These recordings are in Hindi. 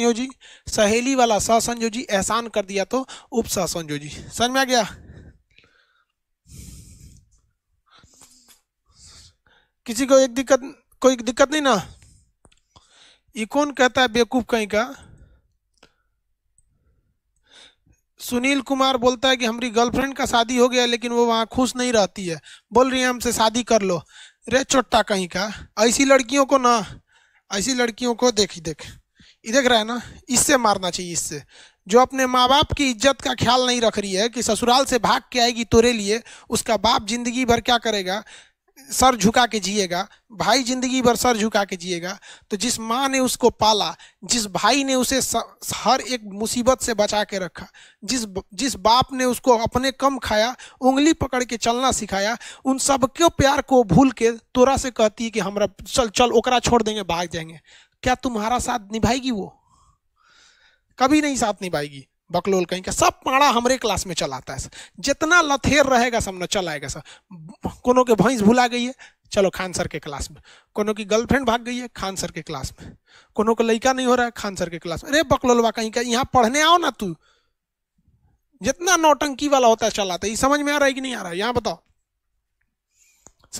संयोजी सहेली वाला ससंयोजी एहसान कर दिया तो उप संयोजी समझ में आ गया किसी को एक दिक्कत कोई दिक्कत नहीं ना ये कौन कहता है बेवकूफ कहीं का सुनील कुमार बोलता है कि हमारी गर्लफ्रेंड का शादी हो गया लेकिन वो वहाँ खुश नहीं रहती है बोल रही है हमसे शादी कर लो रे चोट्टा कहीं का ऐसी लड़कियों को ना ऐसी लड़कियों को देखी देख ये देख रहा है ना इससे मारना चाहिए इससे जो अपने माँ बाप की इज्जत का ख्याल नहीं रख रही है कि ससुराल से भाग के आएगी तोरे लिए उसका बाप जिंदगी भर क्या करेगा सर झुका के जिएगा भाई जिंदगी भर सर झुका के जिएगा तो जिस माँ ने उसको पाला जिस भाई ने उसे स, हर एक मुसीबत से बचा के रखा जिस जिस बाप ने उसको अपने कम खाया उंगली पकड़ के चलना सिखाया उन सबके प्यार को भूल के तोरा से कहती है कि हमारा चल चल ओकरा छोड़ देंगे भाग जाएंगे क्या तुम्हारा साथ निभाएगी वो कभी नहीं साथ निभाएगी बकलोल कहीं का सब पाड़ा हमारे क्लास में चलाता है जितना लथेर रहेगा सब ना चलाएगा सर कोनो के भैंस भुला गई है चलो खान सर के क्लास में कोनो की गर्लफ्रेंड भाग गई है खान सर के क्लास में कोनो का लड़का नहीं हो रहा है खान सर के क्लास में अरे बकलोलवा कहीं का यहाँ पढ़ने आओ ना तू जितना नौटंकी वाला होता है चलाता है ये समझ में आ रहा है कि नहीं आ रहा है यहाँ बताओ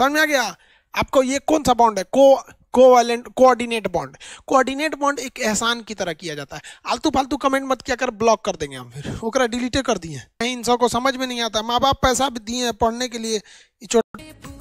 समझ में आ गया आपको ये कौन सा बॉन्ड है को covalent coordinate bond coordinate bond एक एहसान की तरह किया जाता है आलतू फालतू कमेंट मत किया कर ब्लॉक कर देंगे हम फिर ओकरा डिलीटे कर दिए इन सबको समझ में नहीं आता माँ बाप पैसा भी दिए हैं पढ़ने के लिए छोटे